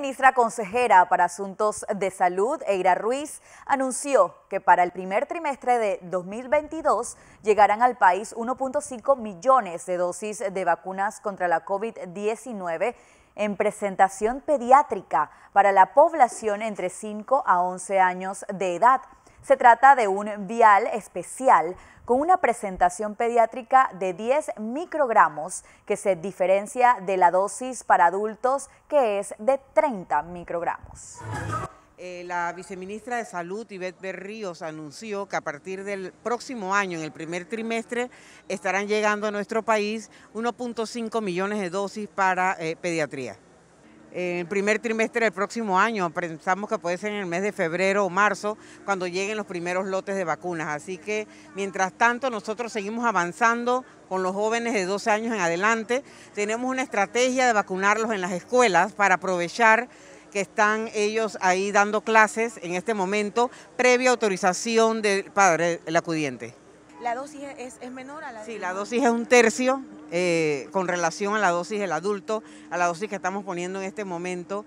ministra consejera para Asuntos de Salud, Eira Ruiz, anunció que para el primer trimestre de 2022 llegarán al país 1.5 millones de dosis de vacunas contra la COVID-19 en presentación pediátrica para la población entre 5 a 11 años de edad. Se trata de un vial especial con una presentación pediátrica de 10 microgramos que se diferencia de la dosis para adultos que es de 30 microgramos. Eh, la viceministra de Salud, Ivette Berríos, anunció que a partir del próximo año, en el primer trimestre, estarán llegando a nuestro país 1.5 millones de dosis para eh, pediatría en el primer trimestre del próximo año. Pensamos que puede ser en el mes de febrero o marzo, cuando lleguen los primeros lotes de vacunas. Así que, mientras tanto, nosotros seguimos avanzando con los jóvenes de 12 años en adelante. Tenemos una estrategia de vacunarlos en las escuelas para aprovechar que están ellos ahí dando clases en este momento, previa autorización del padre, el acudiente. ¿La dosis es, menor a la Sí, la dosis es un tercio eh, con relación a la dosis del adulto, a la dosis que estamos poniendo en este momento.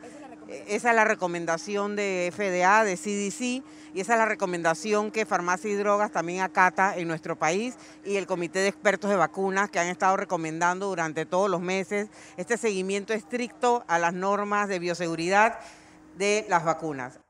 Esa es la recomendación de FDA, de CDC, y esa es la recomendación que Farmacia y Drogas también acata en nuestro país y el Comité de Expertos de Vacunas que han estado recomendando durante todos los meses este seguimiento estricto a las normas de bioseguridad de las vacunas.